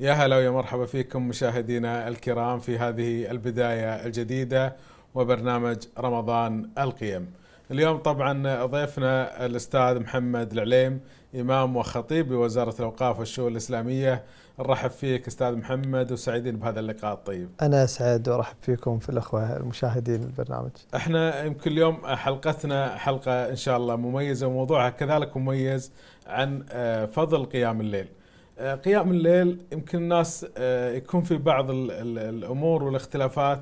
يا هلا ويا مرحبا فيكم مشاهدينا الكرام في هذه البداية الجديدة وبرنامج رمضان القيم اليوم طبعا ضيفنا الأستاذ محمد العليم إمام وخطيب بوزارة الأوقاف والشؤون الإسلامية نرحب فيك أستاذ محمد وسعيدين بهذا اللقاء الطيب أنا سعيد وأرحب فيكم في الأخوة المشاهدين البرنامج احنا يمكن اليوم حلقتنا حلقة إن شاء الله مميزة وموضوعها كذلك مميز عن آه، فضل قيام الليل آه، قيام الليل يمكن الناس آه، يكون في بعض الامور والاختلافات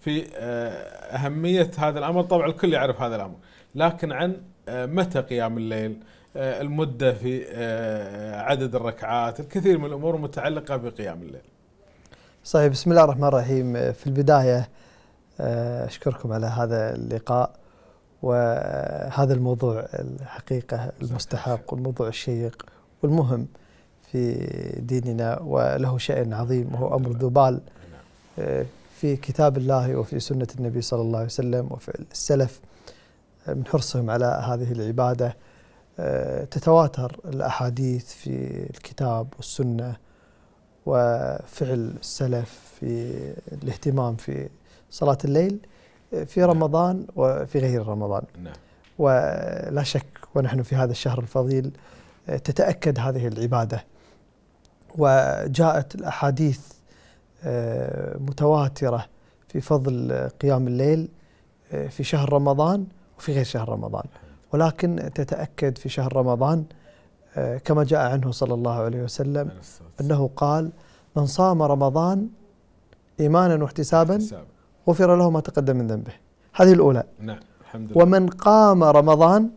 في آه، اهميه هذا الامر، طبعا الكل يعرف هذا الامر، لكن عن متى قيام الليل؟ المده في عدد الركعات، الكثير من الامور المتعلقه بقيام الليل. صحيح بسم الله الرحمن الرحيم، في البدايه اشكركم على هذا اللقاء وهذا الموضوع الحقيقه المستحق والموضوع الشيق والمهم. في ديننا وله شأن عظيم وهو أمر ذبال نعم. في كتاب الله وفي سنة النبي صلى الله عليه وسلم وفي السلف آه، من حرصهم على هذه العبادة آه، تتواتر الأحاديث في الكتاب والسنة وفعل السلف في الاهتمام في صلاة الليل آه، في نعم. رمضان وفي غير رمضان نعم. ولا شك ونحن في هذا الشهر الفضيل تتأكد هذه العبادة وجاءت الأحاديث آه، متواترة في فضل قيام الليل آه، في شهر رمضان وفي غير شهر رمضان ولكن تتأكد في شهر رمضان آه، كما جاء عنه صلى الله عليه وسلم أنه قال من صام رمضان إيمانا واحتسابا غفر له ما تقدم من ذنبه هذه الأولى نعم الحمد لله ومن قام رمضان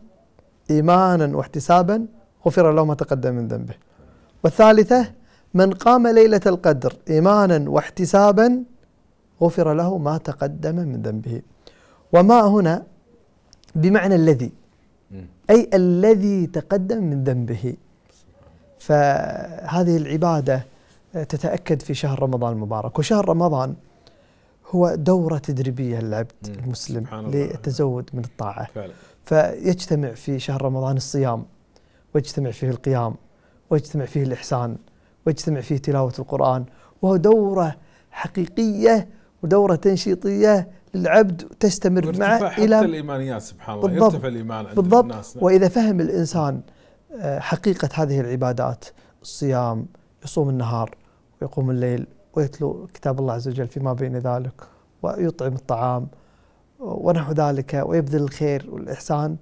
إيمانا واحتسابا غفر له ما تقدم من ذنبه والثالثة من قام ليلة القدر إيمانا واحتسابا غفر له ما تقدم من ذنبه وما هنا بمعنى الذي أي الذي تقدم من ذنبه فهذه العبادة آه، تتأكد في شهر رمضان المبارك وشهر رمضان هو دورة تدريبية للعبد المسلم للتزود من الطاعة فعلا. فيجتمع في شهر رمضان الصيام ويجتمع فيه القيام ويجتمع فيه الإحسان واجتمع فيه تلاوة القرآن وهو دورة حقيقية ودورة تنشيطية للعبد تستمر معه حتى إلى الإيمانيات سبحان الله بالضبط يرتفع الإيمان عند بالضبط الناس نعم. وإذا فهم الإنسان آه، حقيقة هذه العبادات الصيام يصوم النهار ويقوم الليل ويتلو كتاب الله عز وجل فيما بين ذلك ويطعم الطعام ونحو ذلك ويبذل الخير والإحسان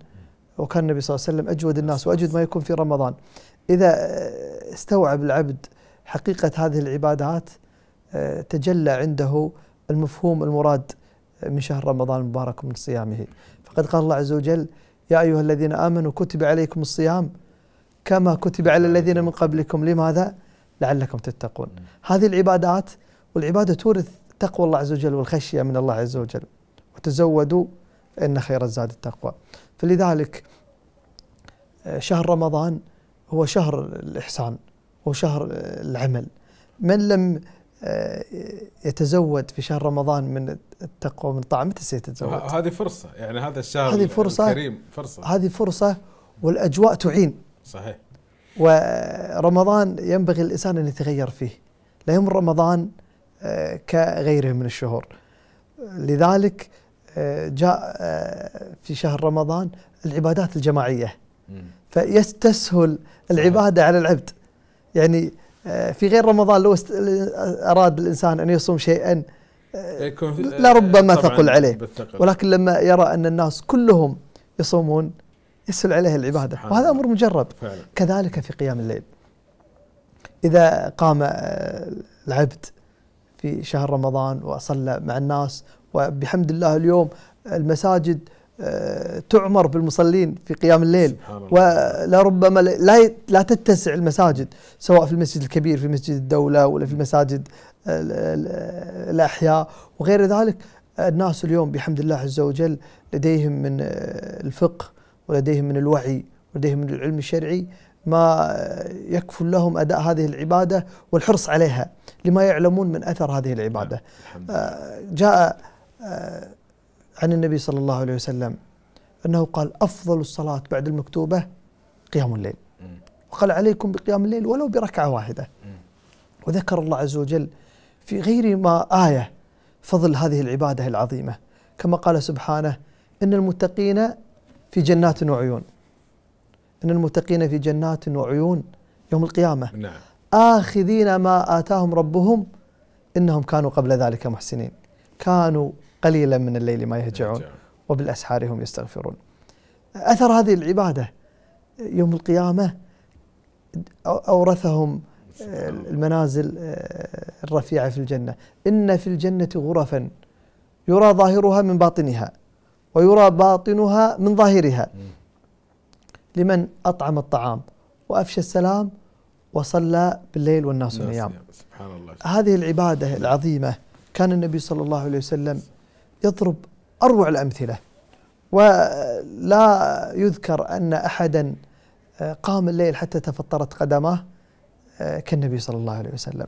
وكان النبي صلى الله عليه وسلم أجود الناس وأجود ما يكون في رمضان إذا آه، استوعب العبد حقيقة هذه العبادات آه، تجلى عنده المفهوم المراد آه، من شهر رمضان المبارك من صيامه فقد قال الله عز وجل يا أيها الذين آمنوا كتب عليكم الصيام كما كتب على الذين من قبلكم لماذا؟ لعلكم تتقون هذه العبادات والعبادة تورث تقوى الله عز وجل والخشية من الله عز وجل وتزودوا إن خير الزاد التقوى فلذلك آه، شهر رمضان هو شهر الإحسان هو شهر العمل من لم آه، يتزود في شهر رمضان من التقوى من الطاعة متى سيتزود؟ هذه فرصة يعني هذا الشهر هذه فرصة الكريم فرصة هذه فرصة والأجواء تعين صحيح ورمضان ينبغي الإنسان أن يتغير فيه لا يمر رمضان آه، كغيره من الشهور لذلك آه، جاء في شهر رمضان العبادات الجماعية فيستسهل العبادة على العبد يعني آه، في غير رمضان لو اراد الانسان ان يصوم شيئا آه، لربما ثقل عليه ولكن لما يرى ان الناس كلهم يصومون يسهل عليه العباده وهذا امر مجرب فعلا. كذلك في قيام الليل اذا قام آه، العبد في شهر رمضان وصلى مع الناس وبحمد الله اليوم المساجد تعمر بالمصلين في قيام الليل ولربما لا لا تتسع المساجد سواء في المسجد الكبير في مسجد الدوله ولا في المساجد الاحياء وغير ذلك الناس اليوم بحمد الله عز وجل لديهم من آه، الفقه ولديهم من الوعي ولديهم من العلم الشرعي ما آه، يكفل لهم اداء هذه العباده والحرص عليها لما يعلمون من اثر هذه العباده نعم، آه، جاء عن النبي صلى الله عليه وسلم أنه قال أفضل الصلاة بعد المكتوبة قيام الليل وقال عليكم بقيام الليل ولو بركعة واحدة وذكر الله عز وجل في غير ما آية فضل هذه العبادة العظيمة كما قال سبحانه إن المتقين في جنات وعيون إن المتقين في جنات وعيون يوم القيامة نعم. آخذين ما آتاهم ربهم إنهم كانوا قبل ذلك محسنين كانوا قليلا من الليل ما يهجعون وبالأسحار هم يستغفرون أثر هذه العبادة يوم القيامة أورثهم آه، المنازل آه، الرفيعة في الجنة إن في الجنة غرفا يرى ظاهرها من باطنها ويرى باطنها من ظاهرها لمن أطعم الطعام وأفشى السلام وصلى بالليل والناس نيام سبحان الله هذه العبادة العظيمة كان النبي صلى الله عليه وسلم يضرب اروع الامثله ولا يذكر ان احدا آه، قام الليل حتى تفطرت قدماه آه، كالنبي صلى الله عليه وسلم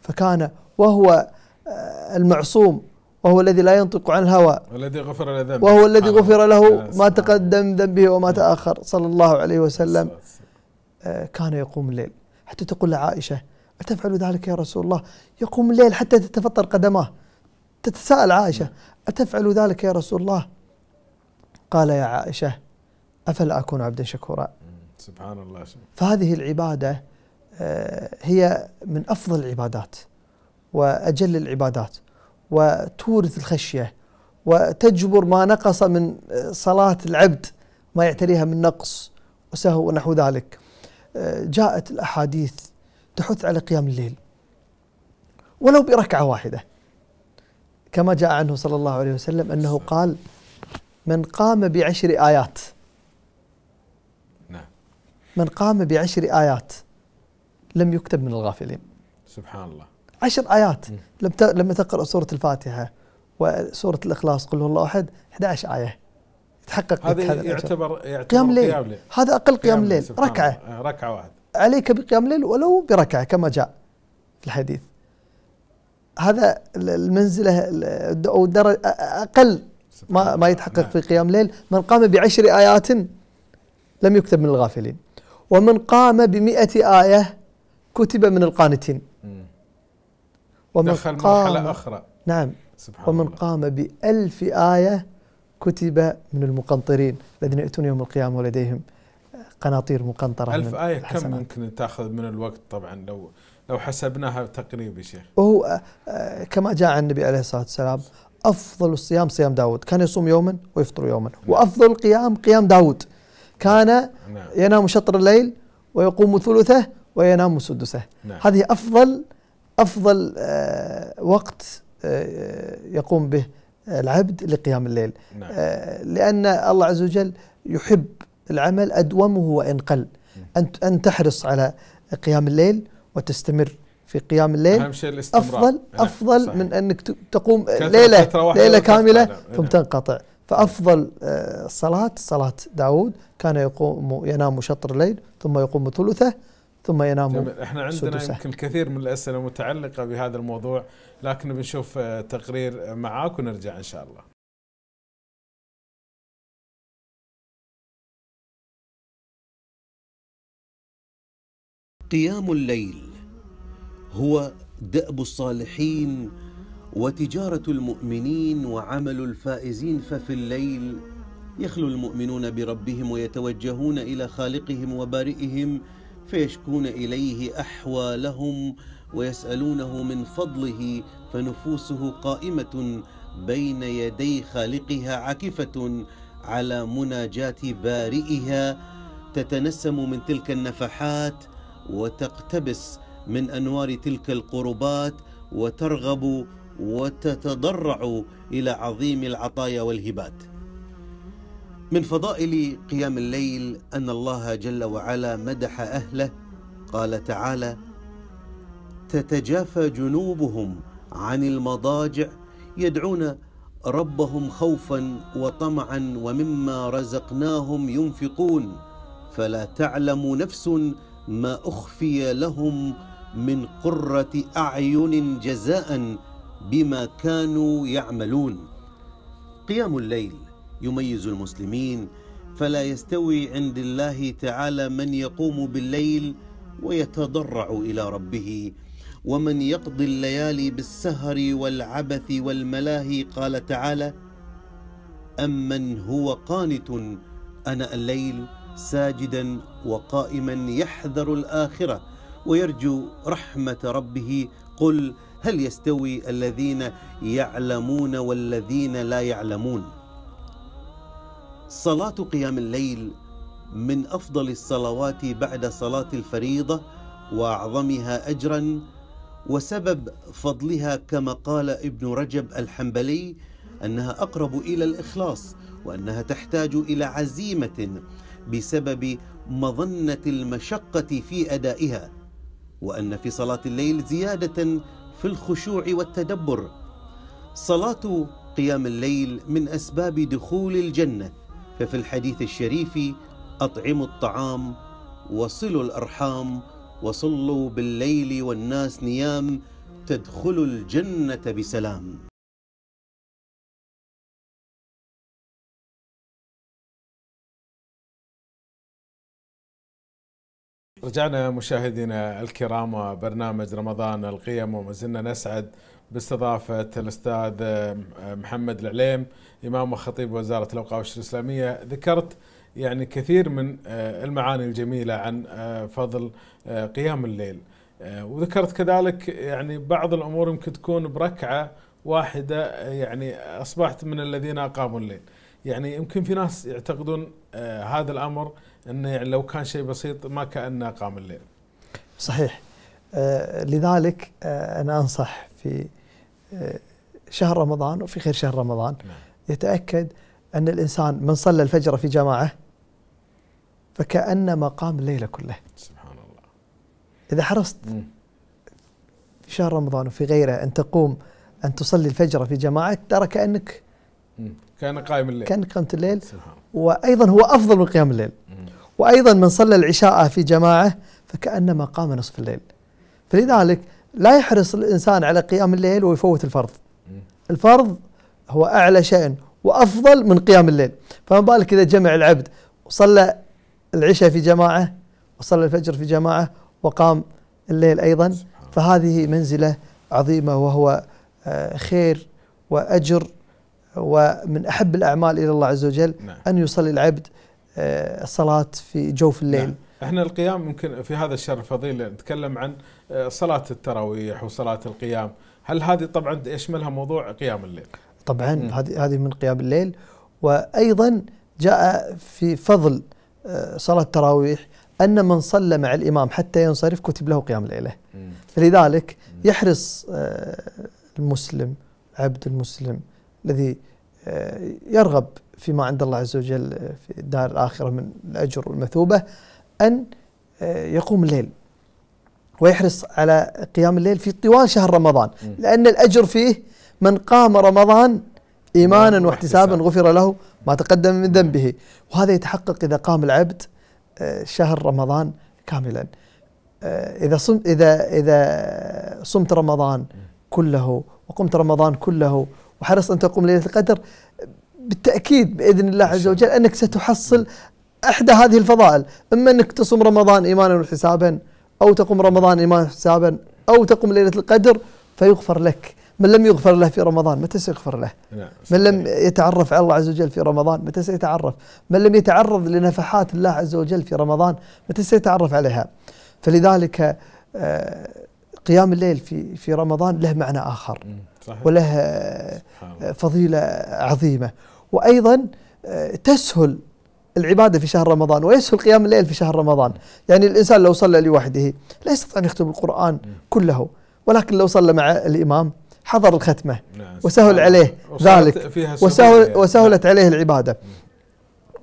فكان وهو آه، المعصوم وهو الذي لا ينطق عن الهوى والذي غفر له ذنبه وهو الذي غفر له ما تقدم ذنبه وما نعم. تاخر صلى الله عليه وسلم كان يقوم الليل حتى تقول لعائشه اتفعل ذلك يا رسول الله يقوم الليل حتى تتفطر قدماه تتساءل عائشة أتفعل ذلك يا رسول الله قال يا عائشة أفلا أكون عبدا شكورا سبحان الله فهذه العبادة آه، هي من أفضل العبادات وأجل العبادات وتورث الخشية وتجبر ما نقص من آه، صلاة العبد ما يعتريها من نقص وسهو ونحو ذلك آه، جاءت الأحاديث تحث على قيام الليل ولو بركعة واحدة كما جاء عنه صلى الله عليه وسلم أنه قال من قام بعشر آيات نعم. من قام بعشر آيات لم يكتب من الغافلين سبحان الله عشر آيات لما تقرأ سورة الفاتحة وسورة الإخلاص قل هو الله أحد 11 آية يتحقق هذا يعتبر, يعتبر قيام, ليل. قيام ليل هذا أقل قيام, قيام ليل ركعة آه، ركعة واحد عليك بقيام ليل ولو بركعة كما جاء في الحديث هذا المنزله او الدرجه اقل ما ما يتحقق في نعم. قيام ليل من قام بعشر ايات لم يكتب من الغافلين ومن قام بمئة آية كتب من القانتين ومن دخل قام مرحلة أخرى نعم سبحان ومن الله. قام بألف آية كتب من المقنطرين الذين يأتون يوم القيامة ولديهم قناطير مقنطرة ألف آية كم ممكن تأخذ من الوقت طبعا لو لو حسبناها تقريبا شيخ هو آه، آه، كما جاء عن النبي عليه الصلاه والسلام افضل الصيام صيام داود كان يصوم يوما ويفطر يوما نعم. وافضل القيام قيام داود كان نعم. ينام شطر الليل ويقوم ثلثه وينام سدسه نعم. هذه افضل افضل آه، وقت يقوم به العبد لقيام الليل نعم. لان الله عز وجل يحب العمل ادومه وان قل ان ان تحرص على قيام الليل وتستمر في قيام الليل أهم شيء الاستمرار أفضل نعم، أفضل صحيح. من أنك تقوم ليلة ليلة كاملة نعم. ثم تنقطع فأفضل الصلاة صلاة داود كان يقوم ينام شطر الليل ثم يقوم ثلثه ثم ينام احنا عندنا يمكن الكثير من الأسئلة متعلقة بهذا الموضوع لكن بنشوف آه، تقرير معاك ونرجع إن شاء الله قيام الليل هو دأب الصالحين وتجارة المؤمنين وعمل الفائزين ففي الليل يخلو المؤمنون بربهم ويتوجهون إلى خالقهم وبارئهم فيشكون إليه أحوالهم ويسألونه من فضله فنفوسه قائمة بين يدي خالقها عاكفة على مناجاة بارئها تتنسم من تلك النفحات وتقتبس من انوار تلك القربات وترغب وتتضرع الى عظيم العطايا والهبات. من فضائل قيام الليل ان الله جل وعلا مدح اهله قال تعالى: تتجافى جنوبهم عن المضاجع يدعون ربهم خوفا وطمعا ومما رزقناهم ينفقون فلا تعلم نفس ما اخفي لهم من قرة أعين جزاء بما كانوا يعملون قيام الليل يميز المسلمين فلا يستوي عند الله تعالى من يقوم بالليل ويتضرع الى ربه ومن يقضي الليالي بالسهر والعبث والملاهي قال تعالى امن هو قانت اناء الليل ساجدا وقائما يحذر الاخره ويرجو رحمة ربه قل هل يستوي الذين يعلمون والذين لا يعلمون صلاة قيام الليل من أفضل الصلوات بعد صلاة الفريضة وأعظمها أجرا وسبب فضلها كما قال ابن رجب الحنبلي أنها أقرب إلى الإخلاص وأنها تحتاج إلى عزيمة بسبب مظنة المشقة في أدائها وأن في صلاة الليل زيادة في الخشوع والتدبر صلاة قيام الليل من أسباب دخول الجنة ففي الحديث الشريف أطعموا الطعام وصلوا الأرحام وصلوا بالليل والناس نيام تدخلوا الجنة بسلام رجعنا مشاهدينا الكرام وبرنامج رمضان القيم وما زلنا نسعد باستضافة الأستاذ محمد العليم إمام وخطيب وزارة الأوقاف والشؤون الإسلامية ذكرت يعني كثير من آه، المعاني الجميلة عن آه، فضل آه، قيام الليل وذكرت كذلك يعني بعض الأمور يمكن تكون بركعة واحدة يعني أصبحت من الذين أقاموا الليل يعني يمكن في ناس يعتقدون هذا الأمر انه يعني لو كان شيء بسيط ما كانه قام الليل. صحيح آه لذلك آه انا انصح في آه شهر رمضان وفي خير شهر رمضان نعم. يتاكد ان الانسان من صلى الفجر في جماعه فكانما قام الليله كله. سبحان الله. اذا حرصت مم. في شهر رمضان وفي غيره ان تقوم ان تصلي الفجر في جماعه ترى كانك كان قائم الليل كان قامت الليل سبحان. وايضا هو افضل من قيام الليل مم. وأيضا من صلى العشاء في جماعة فكأنما قام نصف الليل فلذلك لا يحرص الإنسان على قيام الليل ويفوت الفرض الفرض هو أعلى شيء وأفضل من قيام الليل فما بالك إذا جمع العبد وصلى العشاء في جماعة وصلى الفجر في جماعة وقام الليل أيضا فهذه منزلة عظيمة وهو آه، خير وأجر ومن أحب الأعمال إلى الله عز وجل نعم. أن يصلي العبد آه، الصلاة في جوف الليل نعم. احنا القيام ممكن في هذا الشهر الفضيل نتكلم عن آه، صلاة التراويح وصلاة القيام هل هذه طبعا يشملها موضوع قيام الليل طبعا هذه هذه من قيام الليل وايضا جاء في فضل آه، صلاة التراويح أن من صلى مع الإمام حتى ينصرف كتب له قيام ليلة فلذلك يحرص المسلم عبد المسلم الذي يرغب فيما عند الله عز وجل آه، في الدار الآخرة من الأجر والمثوبة أن آه، يقوم الليل ويحرص على قيام الليل في طوال شهر رمضان لأن الأجر فيه من قام رمضان إيمانا واحتسابا غفر له ما تقدم من ذنبه وهذا يتحقق إذا قام العبد آه، شهر رمضان كاملا إذا صمت, إذا إذا صمت رمضان كله وقمت رمضان كله وحرصت أن تقوم ليلة القدر بالتاكيد باذن الله عز وجل انك ستحصل احدى هذه الفضائل، اما انك تصوم رمضان ايمانا وحسابا او تقوم رمضان ايمانا وحسابا او تقوم ليله القدر فيغفر لك، من لم يغفر له في رمضان متى سيغفر له؟ نعم، من لم يتعرف على الله عز وجل في رمضان متى سيتعرف؟ من لم يتعرض لنفحات الله عز وجل في رمضان متى سيتعرف عليها؟ فلذلك آه، قيام الليل في في رمضان له معنى اخر صحيح. وله فضيله عظيمه وايضا آه، تسهل العبادة في شهر رمضان ويسهل قيام الليل في شهر رمضان يعني الإنسان لو صلى لوحده لا يستطيع أن يختم القرآن كله ولكن لو صلى مع الإمام حضر الختمة نعم، وسهل عليه ذلك وسهل نعم. وسهلت عليه العبادة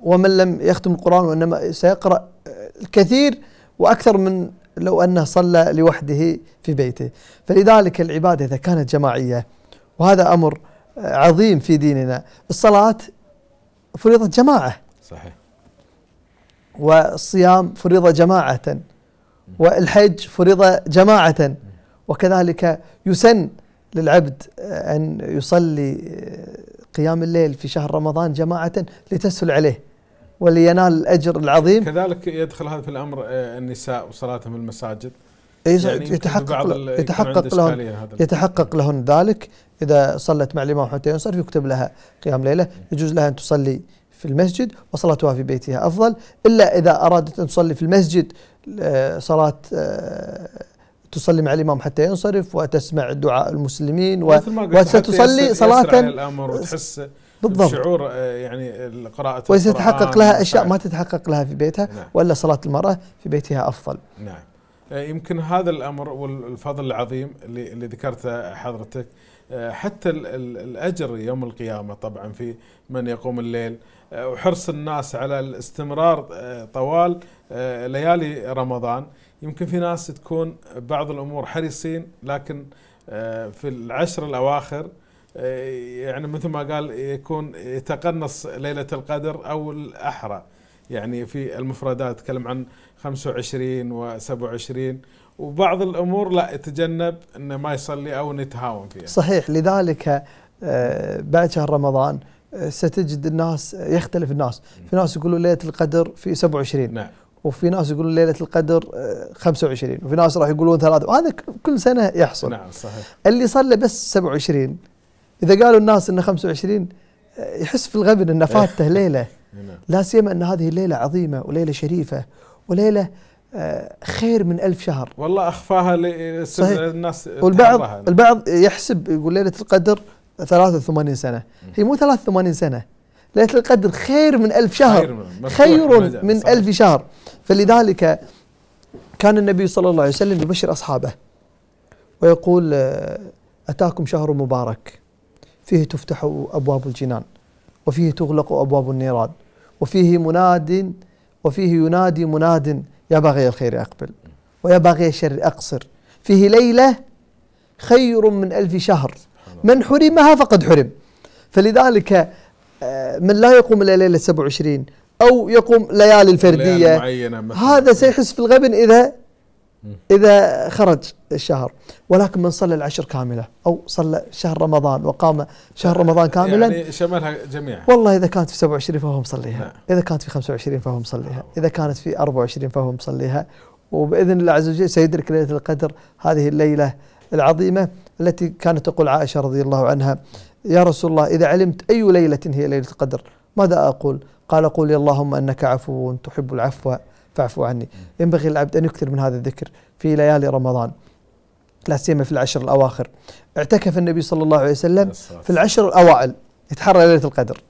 ومن لم يختم القرآن وإنما سيقرأ آه، الكثير وأكثر من لو أنه صلى لوحده في بيته فلذلك العبادة إذا كانت جماعية وهذا أمر عظيم في ديننا الصلاة فرضت جماعة صحيح والصيام فرض جماعة والحج فرض جماعة وكذلك يسن للعبد أن يصلي آه، قيام الليل في شهر رمضان جماعة لتسهل عليه ولينال الأجر العظيم كذلك يدخل هذا في الأمر آه، النساء وصلاتهم في المساجد إيه، يعني يتحقق يتحقق لهن يتحقق لهن ذلك اذا صلت مع الامام حتى ينصرف يكتب لها قيام ليله يجوز لها ان تصلي في المسجد وصلاتها في بيتها افضل الا اذا ارادت ان تصلي في المسجد آه، صلاه آه، تصلي مع الامام حتى ينصرف وتسمع دعاء المسلمين وستصلي صلاه وتحس بالضبط شعور آه، يعني قراءه وستتحقق لها اشياء ما تتحقق لها في بيتها نعم. ولا صلاه المراه في بيتها افضل نعم آه، يمكن هذا الامر والفضل العظيم اللي, اللي ذكرته حضرتك آه، حتى الاجر يوم القيامه طبعا في من يقوم الليل آه، وحرص الناس على الاستمرار طوال ليالي رمضان يمكن في ناس تكون بعض الامور حريصين لكن في العشر الاواخر يعني مثل ما قال يكون يتقنص ليله القدر او الاحرى يعني في المفردات تكلم عن 25 و27 وبعض الامور لا يتجنب انه ما يصلي او نتهاون فيها. صحيح لذلك آه، بعد شهر رمضان آه، ستجد الناس يختلف الناس، في ناس يقولون ليله القدر في 27 نعم وفي ناس يقولون ليله القدر 25 آه، وفي ناس راح يقولون ثلاثه وهذا كل سنه يحصل. نعم صحيح. اللي صلى بس 27 اذا قالوا الناس انه 25 يحس في الغبن انه فاته ليله نعم. لا سيما أن هذه الليلة عظيمة وليلة شريفة وليلة آه، خير من ألف شهر والله أخفاها للناس والبعض البعض يحسب يقول ليلة القدر 83 سنة هي مو 83 سنة ليلة القدر خير من ألف شهر خير من, من ألف شهر فلذلك كان النبي صلى الله عليه وسلم يبشر أصحابه ويقول آه، أتاكم شهر مبارك فيه تفتح أبواب الجنان وفيه تغلق أبواب النيران وفيه مناد وفيه ينادي مناد يا باغي الخير أقبل ويا باغي الشر أقصر فيه ليلة خير من ألف شهر من حرمها فقد حرم فلذلك آه، من لا يقوم إلا ليلة 27 أو يقوم ليالي الفردية هذا سيحس في الغبن إذا إذا خرج الشهر ولكن من صلى العشر كاملة أو صلى شهر رمضان وقام شهر رمضان كاملا يعني شملها جميعا والله إذا كانت في 27 فهو مصليها نعم. إذا كانت في 25 فهو مصليها نعم. إذا كانت في 24 فهو مصليها وبإذن الله عز وجل سيدرك ليلة القدر هذه الليلة العظيمة التي كانت تقول عائشة رضي الله عنها يا رسول الله إذا علمت أي ليلة هي ليلة القدر ماذا أقول قال قولي اللهم أنك عفو تحب العفو فاعفو عني ينبغي العبد أن يكثر من هذا الذكر في ليالي رمضان لا سيما في العشر الأواخر اعتكف النبي صلى الله عليه وسلم في العشر الأوائل يتحرى ليلة القدر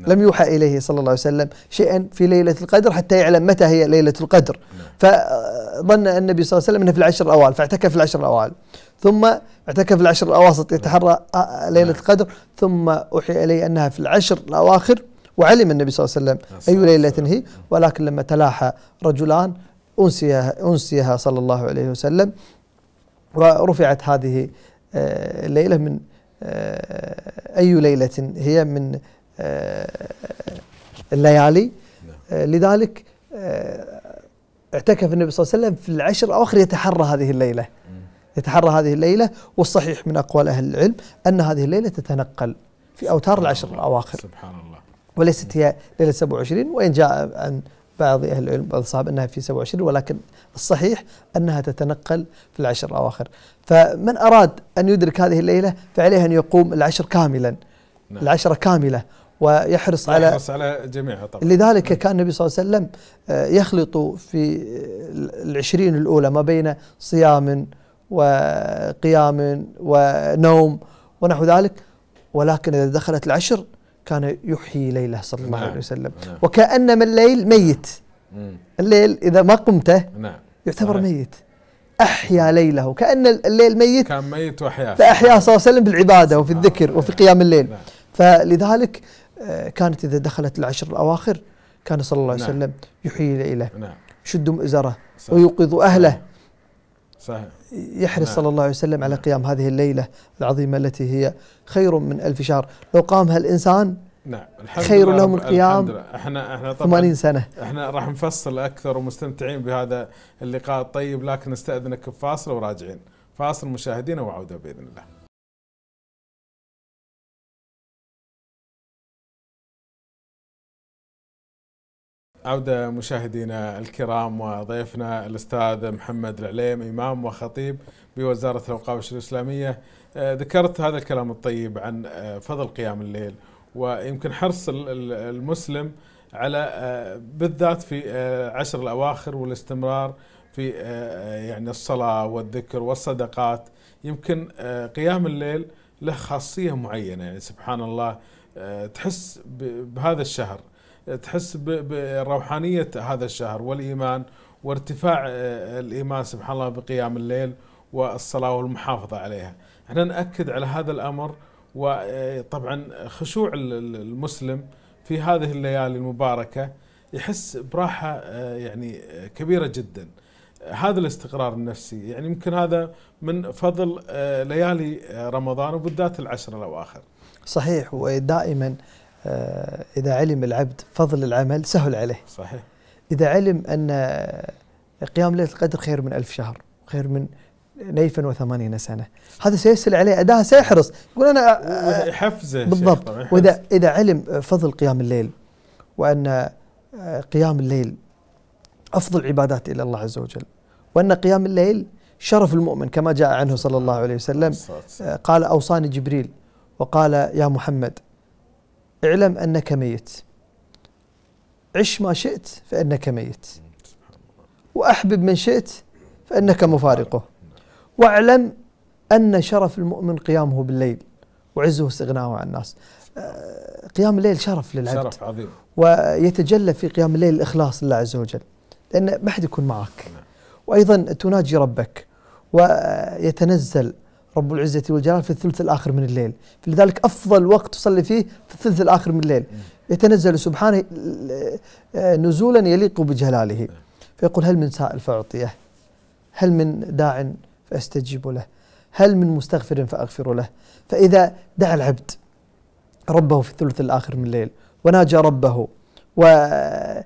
نعم. لم يوحى إليه صلى الله عليه وسلم شيئا في ليلة القدر حتى يعلم متى هي ليلة القدر نعم. فظن النبي صلى الله عليه وسلم أنه في العشر الأوائل فاعتكف في العشر الأوائل ثم اعتكف في العشر الأواسط يتحرى آه، نعم. ليلة القدر ثم أوحي إليه أنها في العشر الأواخر وعلم النبي صلى الله عليه وسلم أي أيوة ليلة هي ولكن لما تلاحى رجلان أنسيها, أنسيها صلى الله عليه وسلم ورفعت هذه الليلة آه، من آه، أي ليلة هي من آه، الليالي نعم. لذلك اعتكف النبي صلى الله عليه وسلم في العشر الأواخر يتحرى هذه الليلة يتحرى هذه الليلة والصحيح من أقوال أهل العلم أن هذه الليلة تتنقل في أوتار العشر الأواخر سبحان الله وليست هي ليلة 27 وإن جاء عن بعض أهل العلم بعض الصحابة أنها في 27 ولكن الصحيح أنها تتنقل في العشر الأواخر فمن أراد أن يدرك هذه الليلة فعليه أن يقوم العشر كاملا نعم. العشرة كاملة ويحرص على يحرص على جميعها طبعا لذلك نعم. كان النبي صلى الله عليه وسلم آه، يخلط في العشرين الأولى ما بين صيام وقيام ونوم ونحو ذلك ولكن إذا دخلت العشر كان يحيي ليله صلى الله نعم. عليه وسلم نعم. وكأنما الليل ميت الليل إذا ما قمته نعم. يعتبر ميت أحيا ليله كأن الليل ميت كان ميت وأحياه فأحياه صلى الله عليه وسلم بالعبادة وفي آه. الذكر وفي قيام الليل فلذلك آه، كانت إذا دخلت العشر الأواخر كان صلى الله عليه وسلم يحيي ليله يشد مئزره ويوقظ أهله صحيح يحرص نعم. صلى الله عليه وسلم على نعم. قيام هذه الليلة العظيمة التي هي خير من ألف شهر لو قامها الإنسان نعم الحمد خير لله لهم القيام الحمد لله. احنا احنا طبعا 80 سنه احنا راح نفصل اكثر ومستمتعين بهذا اللقاء الطيب لكن استاذنك بفاصل وراجعين فاصل مشاهدينا وعوده باذن الله عودة مشاهدينا الكرام وضيفنا الأستاذ محمد العليم إمام وخطيب بوزارة الأوقاف والشؤون الإسلامية آه، ذكرت هذا الكلام الطيب عن آه، فضل قيام الليل ويمكن حرص المسلم على آه، بالذات في عشر الأواخر والاستمرار في يعني الصلاة والذكر والصدقات يمكن قيام الليل له خاصية معينة يعني سبحان الله تحس بهذا الشهر تحس بروحانية هذا الشهر والإيمان وارتفاع آه، الإيمان سبحان الله بقيام الليل والصلاة والمحافظة عليها احنا نأكد على هذا الأمر وطبعا آه، خشوع المسلم في هذه الليالي المباركة يحس براحة آه، يعني كبيرة جدا هذا الاستقرار النفسي يعني يمكن هذا من فضل ليالي رمضان وبالذات العشر الأواخر صحيح ودائما آه، إذا علم العبد فضل العمل سهل عليه صحيح إذا علم أن قيام ليلة القدر خير من ألف شهر خير من نيفا وثمانين سنة هذا سيسهل عليه أداها سيحرص يقول أنا آه، حفزه بالضبط وإذا إذا علم فضل قيام الليل وأن آه، قيام الليل أفضل عبادات إلى الله عز وجل وأن قيام الليل شرف المؤمن كما جاء عنه صلى الله عليه وسلم قال أوصاني جبريل وقال يا محمد اعلم أنك ميت عش ما شئت فإنك ميت وأحبب من شئت فإنك مفارقه واعلم أن شرف المؤمن قيامه بالليل وعزه استغناؤه عن الناس آه، قيام الليل شرف للعبد شرف عظيم ويتجلى في قيام الليل الإخلاص لله عز وجل لأن ما حد يكون معك نعم. وأيضا تناجي ربك ويتنزل رب العزة والجلال في الثلث الآخر من الليل فلذلك أفضل وقت تصلي فيه في الثلث الآخر من الليل يتنزل سبحانه آه، نزولا يليق بجلاله فيقول هل من سائل فأعطيه هل من داع فأستجيب له هل من مستغفر فأغفر له فإذا دعا العبد ربه في الثلث الآخر من الليل وناجى ربه وسجد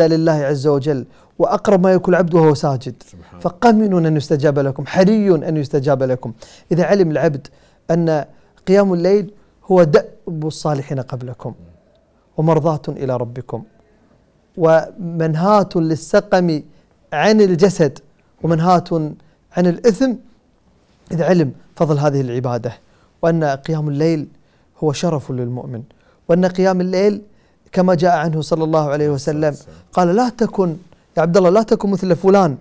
آه، لله عز وجل وأقرب ما يكون العبد وهو ساجد سبحان فقمن أن يستجاب لكم حري أن يستجاب لكم إذا علم العبد أن قيام الليل هو دأب الصالحين قبلكم ومرضاة إلى ربكم ومنهاة للسقم عن الجسد ومنهاة عن الإثم إذا علم فضل هذه العبادة وأن قيام الليل هو شرف للمؤمن وأن قيام الليل كما جاء عنه صلى الله عليه وسلم قال لا تكن يا عبد الله لا تكن مثل فلان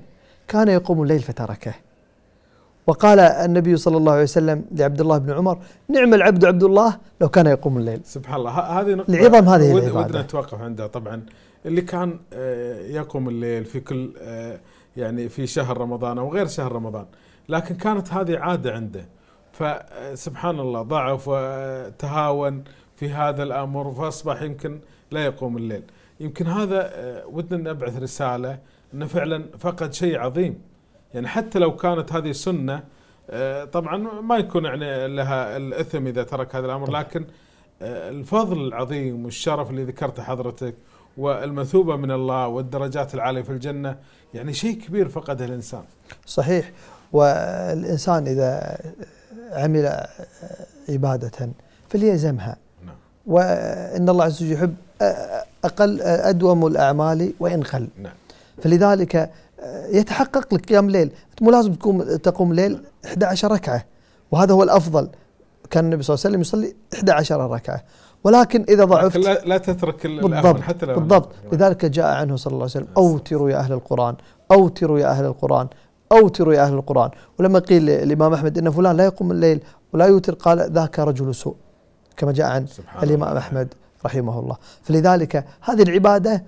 كان يقوم الليل فتركه وقال النبي صلى الله عليه وسلم لعبد الله بن عمر نعم العبد عبد الله لو كان يقوم الليل سبحان الله هذه نقطة لعظم هذه ود العبادة ودنا نتوقف عندها طبعا اللي كان آه، يقوم الليل في كل آه، يعني في شهر رمضان او غير شهر رمضان لكن كانت هذه عادة عنده فسبحان آه، الله ضعف وتهاون في هذا الامر فاصبح يمكن لا يقوم الليل يمكن هذا آه، ودنا نبعث رساله انه فعلا فقد شيء عظيم يعني حتى لو كانت هذه سنه آه، طبعا ما يكون يعني لها الاثم اذا ترك هذا الامر لكن آه، الفضل العظيم والشرف اللي ذكرته حضرتك والمثوبه من الله والدرجات العاليه في الجنه يعني شيء كبير فقده الانسان. صحيح والانسان اذا عمل عباده فليلزمها. نعم. وان الله عز وجل يحب أقل أدوم الأعمال وإن خل نعم. فلذلك آه، يتحقق لك قيام ليل مو لازم تقوم, تقوم ليل 11 ركعة وهذا هو الأفضل كان النبي صلى الله عليه وسلم يصلي 11 ركعة ولكن إذا ضعفت لا, لا تترك بالضبط حتى لو بالضبط نعم. لذلك جاء عنه صلى الله عليه وسلم نعم. أوتروا يا أهل القرآن أوتروا يا أهل القرآن أوتروا يا أهل القرآن ولما قيل للإمام أحمد إن فلان لا يقوم الليل ولا يوتر قال ذاك رجل سوء كما جاء عن الإمام أحمد رحمه الله فلذلك هذه العبادة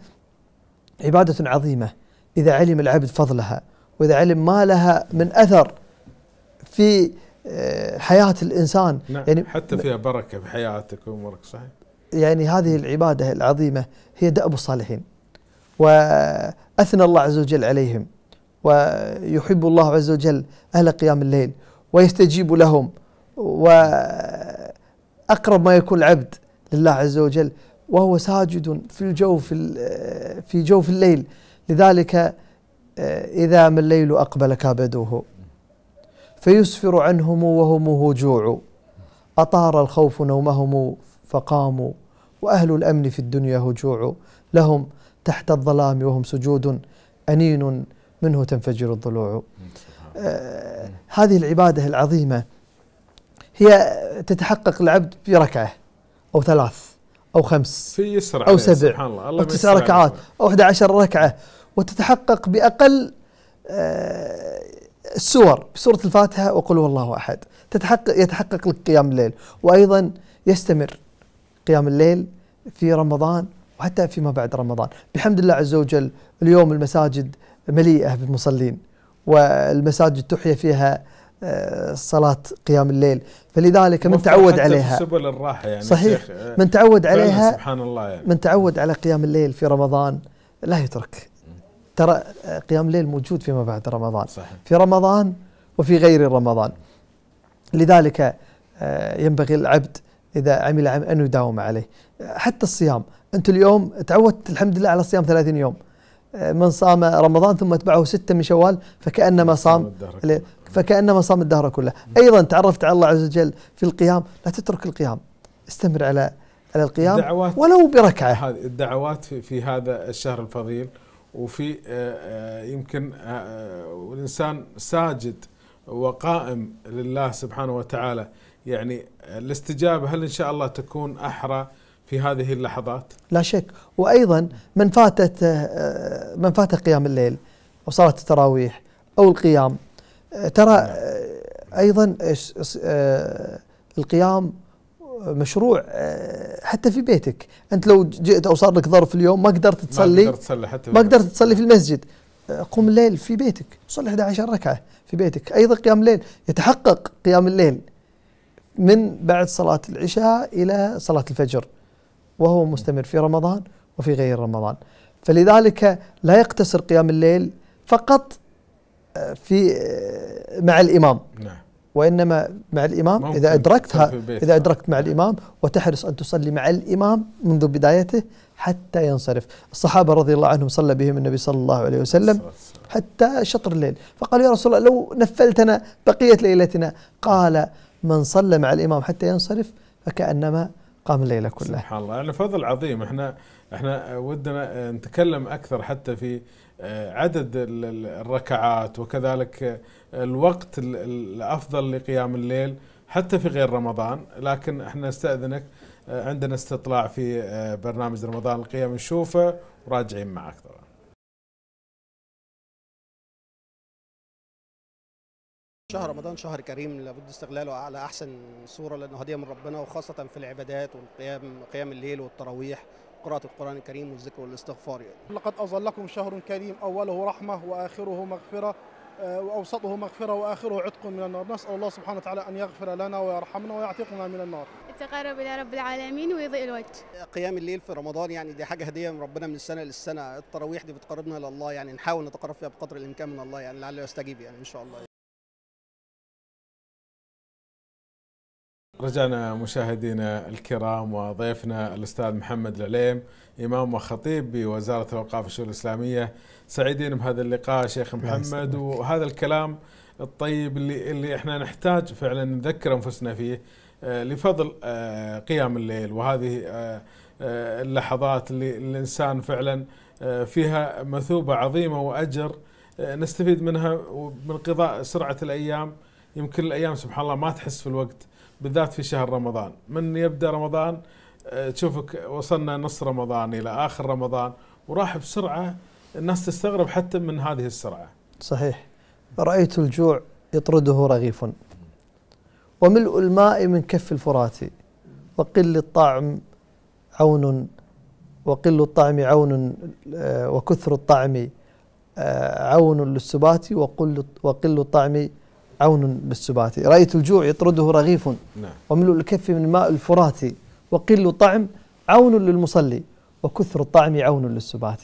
عبادة عظيمة إذا علم العبد فضلها وإذا علم ما لها من أثر في آه، حياة الإنسان نعم يعني حتى فيها بركة في حياتك وأمورك صحيح يعني هذه العبادة العظيمة هي دأب الصالحين وأثنى الله عز وجل عليهم ويحب الله عز وجل أهل قيام الليل ويستجيب لهم وأقرب ما يكون العبد لله عز وجل وهو ساجد في الجوف في جوف الليل لذلك آه، إذا ما الليل أقبل كابدوه فيسفر عنهم وهمه جوع أطار الخوف نومهم فقاموا وأهل الأمن في الدنيا هجوع لهم تحت الظلام وهم سجود أنين منه تنفجر الضلوع آه هذه العبادة العظيمة هي تتحقق العبد بركعه او ثلاث او خمس في يسر او سبع سبحان الله, الله او تسع ركعات او 11 ركعه وتتحقق باقل السور آه، بسوره الفاتحه وقل والله احد تتحقق يتحقق لك قيام الليل وايضا يستمر قيام الليل في رمضان وحتى فيما بعد رمضان بحمد الله عز وجل اليوم المساجد مليئه بالمصلين والمساجد تحيا فيها صلاة قيام الليل فلذلك من تعود عليها سبل الراحة يعني صحيح من تعود عليها سبحان الله يعني من تعود على قيام الليل في رمضان لا يترك ترى آه، قيام الليل موجود فيما بعد رمضان صحيح في رمضان وفي غير رمضان لذلك آه، ينبغي العبد إذا عمل عم أن يداوم عليه حتى الصيام أنت اليوم تعودت الحمد لله على صيام 30 يوم آه، من صام رمضان ثم اتبعه ستة من شوال فكأنما صام فكأنما صام الدهر كله أيضا تعرفت على الله عز وجل في القيام لا تترك القيام استمر على على القيام الدعوات ولو بركعة هذه الدعوات في, في هذا الشهر الفضيل وفي آه، آه، يمكن والإنسان آه، ساجد وقائم لله سبحانه وتعالى يعني الاستجابة هل إن شاء الله تكون أحرى في هذه اللحظات لا شك وأيضا من فاتت من فات قيام الليل وصلاه التراويح أو القيام ترى آه، ايضا آه، آه، القيام مشروع حتى في بيتك انت لو جئت او صار لك ظرف اليوم ما قدرت تصلي ما قدرت تصلي حتى ما قدرت تصلي في المسجد قم الليل في بيتك صلي 11 ركعه في بيتك ايضا قيام الليل يتحقق قيام الليل من بعد صلاه العشاء الى صلاه الفجر وهو مستمر في رمضان وفي غير رمضان فلذلك لا يقتصر قيام الليل فقط في آه، مع الإمام نعم وإنما مع الإمام إذا أدركتها إذا أدركت مع الإمام وتحرص أن تصلي مع الإمام منذ بدايته حتى ينصرف الصحابة رضي الله عنهم صلى بهم النبي صلى الله عليه وسلم حتى شطر الليل فقال يا رسول الله لو نفلتنا بقية ليلتنا قال من صلى مع الإمام حتى ينصرف فكأنما قام الليلة كلها سبحان الله يعني فضل عظيم احنا احنا ودنا نتكلم أكثر حتى في آه، عدد الركعات وكذلك آه، الوقت الافضل لقيام الليل حتى في غير رمضان لكن احنا نستاذنك آه، عندنا استطلاع في برنامج رمضان القيم نشوفه وراجعين معك طبعا شهر رمضان شهر كريم لابد استغلاله على احسن صوره لانه هديه من ربنا وخاصه في العبادات والقيام قيام الليل والتراويح قراءة القرآن الكريم والذكر والاستغفار يعني. لقد أظلكم شهر كريم أوله رحمة وآخره مغفرة آه، واوسطه مغفره واخره عتق من النار، نسال الله سبحانه وتعالى ان يغفر لنا ويرحمنا ويعتقنا من النار. التقرب الى رب العالمين ويضيء الوجه. قيام الليل في رمضان يعني دي حاجه هديه من ربنا من السنه للسنه، التراويح دي بتقربنا الى الله يعني نحاول نتقرب فيها بقدر الامكان من الله يعني لعله يستجيب يعني ان شاء الله. يعني. رجعنا مشاهدينا الكرام وضيفنا الاستاذ محمد العليم امام وخطيب بوزاره الاوقاف والشؤون الاسلاميه سعيدين بهذا اللقاء شيخ محمد وهذا الكلام الطيب اللي اللي احنا نحتاج فعلا نذكر انفسنا فيه آه، لفضل آه، قيام الليل وهذه آه، اللحظات اللي الانسان فعلا فيها مثوبه عظيمه واجر نستفيد منها من قضاء سرعه الايام يمكن الايام سبحان الله ما تحس في الوقت بالذات في شهر رمضان من يبدا رمضان آه، تشوفك وصلنا نص رمضان الى اخر رمضان وراح بسرعه الناس تستغرب حتى من هذه السرعه. صحيح رايت الجوع يطرده رغيف وملء الماء من كف الفرات وقل الطعم عون وقل الطعم عون آه، وكثر الطعم آه، عون للسبات وقل وقل الطعم عون للسبات رأيت الجوع يطرده رغيف نعم. وملء الكف من ماء الفرات وقل طعم عون للمصلي وكثر الطعم عون للسبات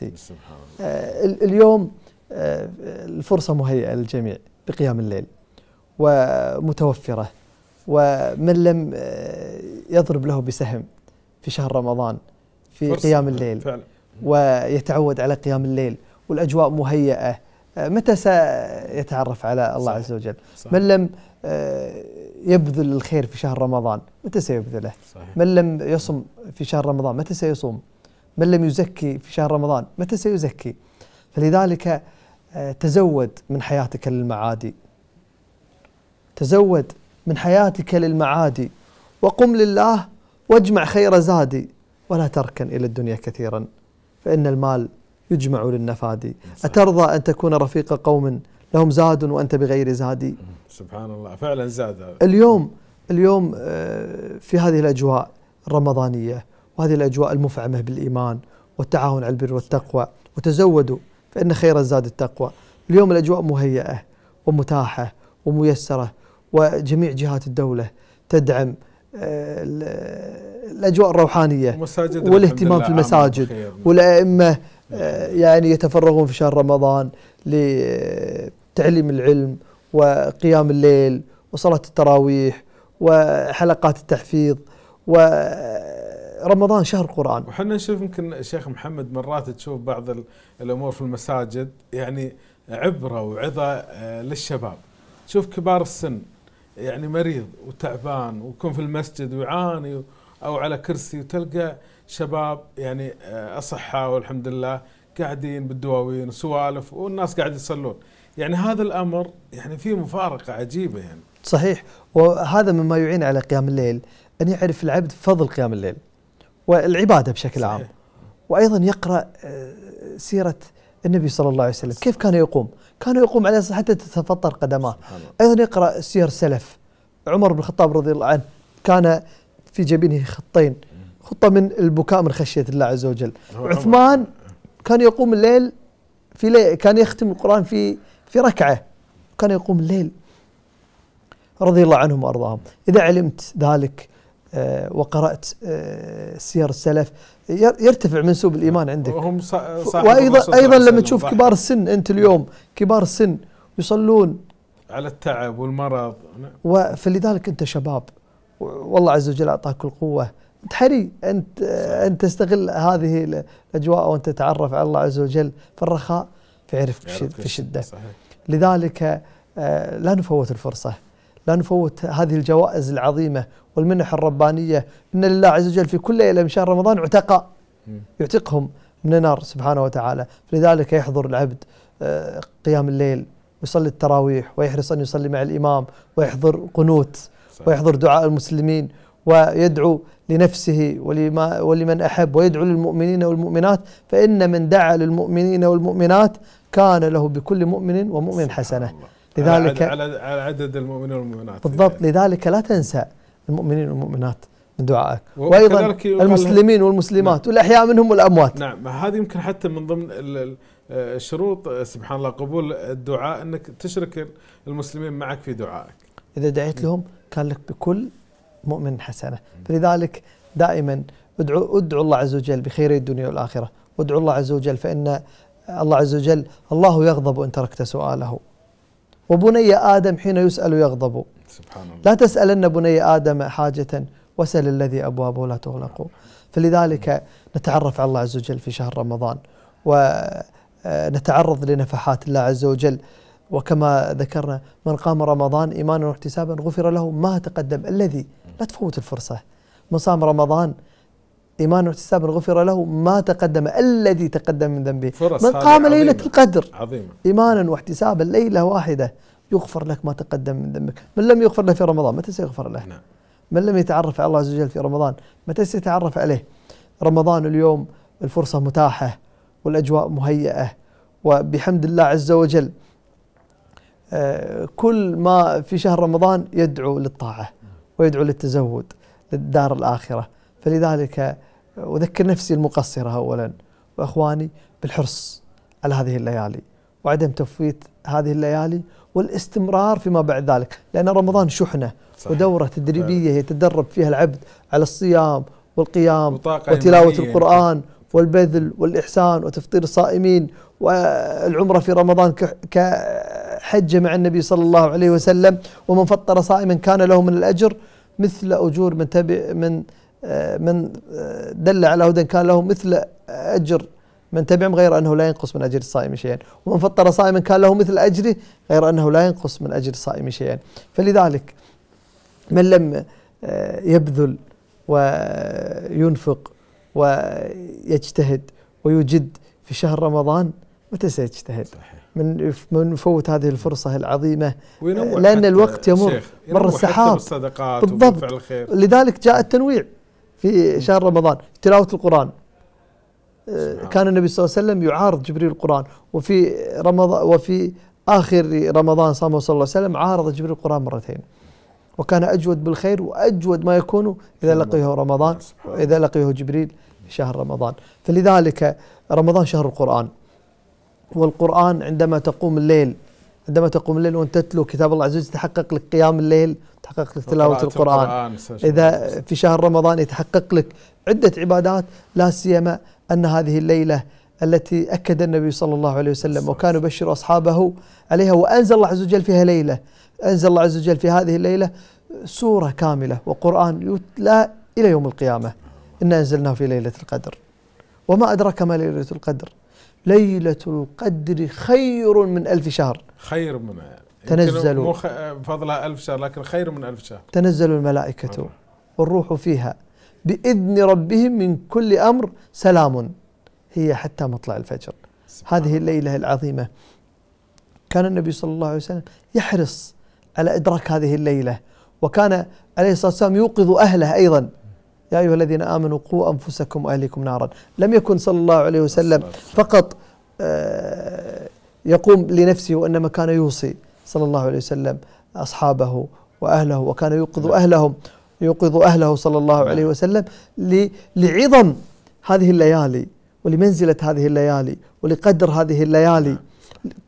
آه اليوم آه الفرصة مهيئة للجميع بقيام الليل ومتوفرة ومن لم آه، يضرب له بسهم في شهر رمضان في قيام الليل فعلا. ويتعود على قيام الليل والأجواء مهيئة آه، متى سيتعرف على الله صحيح. عز وجل صحيح. من لم آه، يبذل الخير في شهر رمضان متى سيبذله صحيح. من لم يصم في شهر رمضان متى سيصوم من لم يزكي في شهر رمضان متى سيزكي فلذلك آه، تزود من حياتك للمعادي تزود من حياتك للمعادي وقم لله واجمع خير زادي ولا تركن الى الدنيا كثيرا فان المال يجمع للنفادي أترضى أن تكون رفيق قوم لهم زاد وأنت بغير زادي سبحان الله فعلا زاد اليوم اليوم آه، في هذه الأجواء الرمضانية وهذه الأجواء المفعمة بالإيمان والتعاون على البر والتقوى وتزودوا فإن خير الزاد التقوى اليوم الأجواء مهيئة ومتاحة وميسرة وجميع جهات الدولة تدعم آه، الاجواء الروحانيه والاهتمام في المساجد والائمه آه، يعني يتفرغون في شهر رمضان لتعليم العلم وقيام الليل وصلاة التراويح وحلقات التحفيظ ورمضان شهر قرآن وحنا نشوف يمكن شيخ محمد مرات تشوف بعض الأمور في المساجد يعني عبرة وعظة آه، للشباب تشوف كبار السن يعني مريض وتعبان ويكون في المسجد ويعاني أو على كرسي وتلقى شباب يعني اصحاء آه، والحمد لله قاعدين بالدواوين وسوالف والناس قاعد يصلون يعني هذا الامر يعني فيه مفارقه عجيبه يعني صحيح وهذا مما يعين على قيام الليل ان يعرف العبد فضل قيام الليل والعباده بشكل صحيح. عام وايضا يقرا آه، سيره النبي صلى الله عليه وسلم كيف كان يقوم كان يقوم عليه حتى تتفطر قدماه ايضا يقرا سير سلف عمر بن الخطاب رضي الله عنه كان في جبينه خطين خطة من البكاء من خشية الله عز وجل عثمان كان يقوم الليل في ليل كان يختم القرآن في في ركعة كان يقوم الليل رضي الله عنهم وأرضاهم إذا علمت ذلك آه، وقرأت آه، سير السلف يرتفع منسوب الإيمان عندك وهم وأيضا أيضا لما تشوف كبار السن أنت اليوم كبار السن يصلون على التعب والمرض فلذلك أنت شباب والله عز وجل أعطاك القوة انت ان ان تستغل هذه الاجواء وان تتعرف على الله عز وجل في الرخاء عرف في الشده صحيح. لذلك آه، لا نفوت الفرصه لا نفوت هذه الجوائز العظيمه والمنح الربانيه ان لله عز وجل في كل ليله من شهر رمضان عتقاء يعتقهم من النار سبحانه وتعالى لذلك يحضر العبد آه، قيام الليل ويصلي التراويح ويحرص ان يصلي مع الامام ويحضر قنوت ويحضر دعاء المسلمين ويدعو لنفسه ولما ولمن احب ويدعو للمؤمنين والمؤمنات فان من دعا للمؤمنين والمؤمنات كان له بكل مؤمن ومؤمن حسنه لذلك على عدد المؤمنين والمؤمنات بالضبط لذلك لا تنسى المؤمنين والمؤمنات من دعائك وايضا المسلمين والمسلمات نعم والاحياء منهم والاموات نعم هذه يمكن حتى من ضمن الشروط سبحان الله قبول الدعاء انك تشرك المسلمين معك في دعائك اذا دعيت لهم كان لك بكل مؤمن حسنة فلذلك دائما ادعو, ادعو الله عز وجل بخير الدنيا والآخرة وادعو الله عز وجل فإن الله عز وجل الله يغضب إن تركت سؤاله وبني آدم حين يسأل يغضب سبحان الله لا تسألن بني آدم حاجة وسل الذي أبوابه لا تغلق فلذلك نتعرف على الله عز وجل في شهر رمضان ونتعرض آه، لنفحات الله عز وجل وكما ذكرنا من قام رمضان إيمانا واحتسابا غفر له ما تقدم الذي لا تفوت الفرصة من صام رمضان إيمان واحتساب غفر له ما تقدم الذي تقدم من ذنبه فرص من قام ليلة عظيمة القدر عظيمة إيمانا واحتسابا ليلة واحدة يغفر لك ما تقدم من ذنبك من لم يغفر له في رمضان متى سيغفر له نعم. من لم يتعرف على الله عز وجل في رمضان متى سيتعرف عليه رمضان اليوم الفرصة متاحة والأجواء مهيئة وبحمد الله عز وجل آه، كل ما في شهر رمضان يدعو للطاعة ويدعو للتزود للدار الآخرة فلذلك أذكر نفسي المقصرة أولا وإخواني بالحرص على هذه الليالي وعدم تفويت هذه الليالي والاستمرار فيما بعد ذلك لأن رمضان شحنة صحيح. ودورة تدريبية يتدرب فيها العبد على الصيام والقيام وتلاوة القرآن والبذل والإحسان وتفطير الصائمين والعمرة في رمضان ك حج مع النبي صلى الله عليه وسلم ومن فطر صائما كان له من الأجر مثل أجور من تبع من آه، من آه، دل على هدى كان له مثل أجر من تبعهم غير أنه لا ينقص من أجر الصائم شيئا ومن فطر صائما كان له مثل أجره غير أنه لا ينقص من أجر الصائم شيئا فلذلك من لم آه، يبذل وينفق ويجتهد ويجد في شهر رمضان متى سيجتهد؟ صحيح. من من فوت هذه الفرصه العظيمه لان الوقت يمر مر السحاب بالضبط الخير لذلك جاء التنويع في شهر رمضان تلاوه القران كان النبي صلى الله عليه وسلم يعارض جبريل القران وفي رمضان وفي اخر رمضان صامه صلى الله عليه وسلم عارض جبريل القران مرتين وكان اجود بالخير واجود ما يكون اذا لقيه رمضان اذا لقيه جبريل في شهر رمضان فلذلك رمضان شهر القران والقرآن عندما تقوم الليل عندما تقوم الليل وانت تتلو كتاب الله عز وجل يتحقق لك قيام الليل تحقق لك تلاوة القرآن إذا في شهر رمضان يتحقق لك عدة عبادات لا سيما أن هذه الليلة التي أكد النبي صلى الله عليه وسلم وكان يبشر أصحابه عليها وأنزل الله عز وجل فيها ليلة أنزل الله عز وجل في هذه الليلة سورة كاملة وقرآن يتلى إلى يوم القيامة إن أنزلناه في ليلة القدر وما أدراك ما ليلة القدر ليلة القدر خير من ألف شهر خير من تنزل مو خ... فضلها ألف شهر لكن خير من ألف شهر تنزل الملائكة والروح فيها بإذن ربهم من كل أمر سلام هي حتى مطلع الفجر هذه الليلة العظيمة كان النبي صلى الله عليه وسلم يحرص على إدراك هذه الليلة وكان عليه الصلاة والسلام يوقظ أهله أيضا يا أيها الذين آمنوا قوا أنفسكم وأهلكم نارا لم يكن صلى الله عليه وسلم فقط آه، يقوم لنفسه وإنما كان يوصي صلى الله عليه وسلم أصحابه وأهله وكان يوقظ نعم. أهلهم يوقظ أهله صلى الله نعم. عليه وسلم لعظم هذه الليالي ولمنزلة هذه الليالي ولقدر هذه الليالي نعم.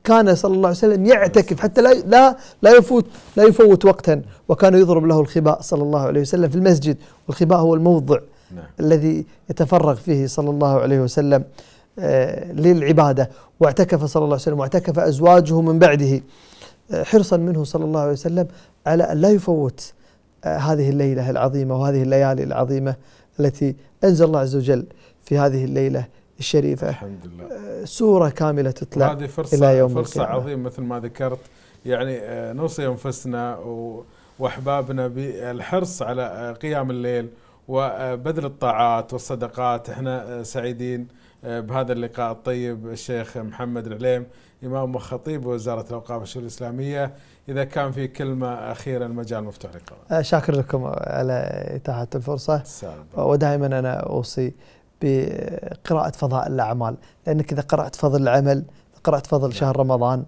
كان صلى الله عليه وسلم يعتكف حتى لا لا لا يفوت لا يفوت وقتا وكان يضرب له الخباء صلى الله عليه وسلم في المسجد والخباء هو الموضع نعم. الذي يتفرغ فيه صلى الله عليه وسلم آه للعباده واعتكف صلى الله عليه وسلم واعتكف ازواجه من بعده آه حرصا منه صلى الله عليه وسلم على ان لا يفوت آه هذه الليله العظيمه وهذه الليالي العظيمه التي انزل الله عز وجل في هذه الليله الشريفة الحمد لله آه، سورة كاملة تطلع هذه فرصة إلى يوم فرصة القيامة. عظيمة مثل ما ذكرت يعني آه، نوصي أنفسنا وأحبابنا بالحرص على آه، قيام الليل وبذل الطاعات والصدقات احنا سعيدين بهذا اللقاء الطيب الشيخ محمد العليم إمام وخطيب وزارة الأوقاف والشؤون الإسلامية إذا كان في كلمة أخيرة المجال مفتوح للقراءة شاكر لكم على إتاحة الفرصة ودائما أنا أوصي بقراءة فضاء الأعمال لأنك إذا قرأت فضل العمل إذا قرأت فضل نعم. شهر رمضان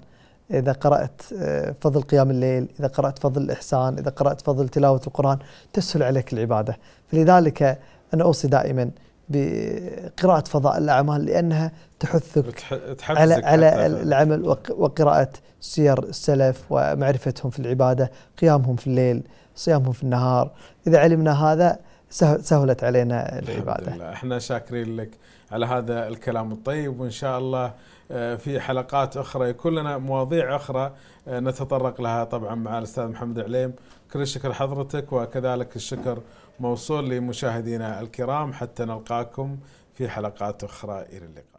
إذا قرأت آه، فضل قيام الليل إذا قرأت فضل الإحسان إذا قرأت فضل تلاوة القرآن تسهل عليك العبادة فلذلك أنا أوصي دائما بقراءة فضاء الأعمال لأنها تحثك على, على العمل وقراءة سير السلف ومعرفتهم في العبادة قيامهم في الليل صيامهم في النهار إذا علمنا هذا سهلت علينا العباده. احنا شاكرين لك على هذا الكلام الطيب وان شاء الله آه، في حلقات اخرى يكون لنا مواضيع اخرى آه، نتطرق لها طبعا مع الاستاذ محمد عليم كل الشكر لحضرتك وكذلك الشكر موصول لمشاهدينا الكرام حتى نلقاكم في حلقات اخرى الى اللقاء.